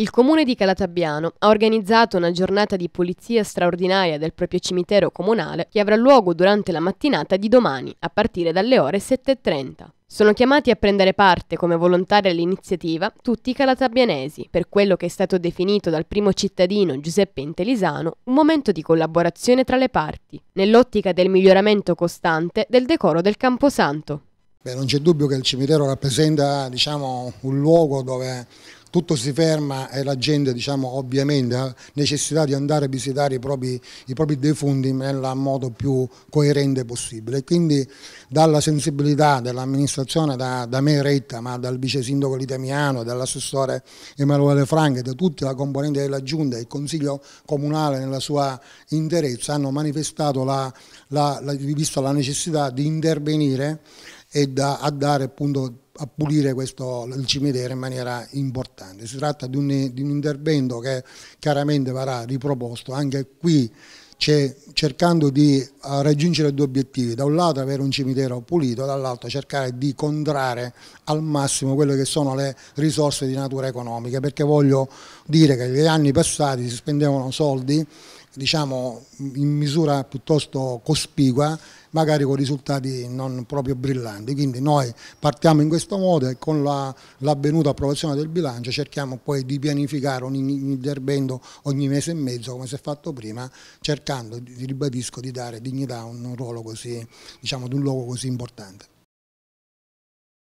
Il comune di Calatabbiano ha organizzato una giornata di pulizia straordinaria del proprio cimitero comunale che avrà luogo durante la mattinata di domani, a partire dalle ore 7.30. Sono chiamati a prendere parte come volontari all'iniziativa tutti i calatabbianesi, per quello che è stato definito dal primo cittadino Giuseppe Intelisano un momento di collaborazione tra le parti, nell'ottica del miglioramento costante del decoro del Camposanto. Beh, non c'è dubbio che il cimitero rappresenta diciamo, un luogo dove tutto si ferma e la gente diciamo, ovviamente ha necessità di andare a visitare i propri, i propri defunti nel modo più coerente possibile. Quindi dalla sensibilità dell'amministrazione, da, da, me retta, ma dal vice sindaco Litamiano, dall'assessore Emanuele Franca, da tutta la componente della Giunta e il Consiglio Comunale nella sua interezza hanno manifestato la, la, la, la necessità di intervenire e da, a dare appunto a pulire questo, il cimitero in maniera importante. Si tratta di un, di un intervento che chiaramente verrà riproposto anche qui cioè cercando di eh, raggiungere due obiettivi, da un lato avere un cimitero pulito, dall'altro cercare di contrare al massimo quelle che sono le risorse di natura economica, perché voglio dire che negli anni passati si spendevano soldi diciamo in misura piuttosto cospicua magari con risultati non proprio brillanti quindi noi partiamo in questo modo e con l'avvenuta la, approvazione del bilancio cerchiamo poi di pianificare ogni intervento ogni mese e mezzo come si è fatto prima cercando cercando, ribadisco, di dare dignità a un ruolo così, diciamo, ad un luogo così importante.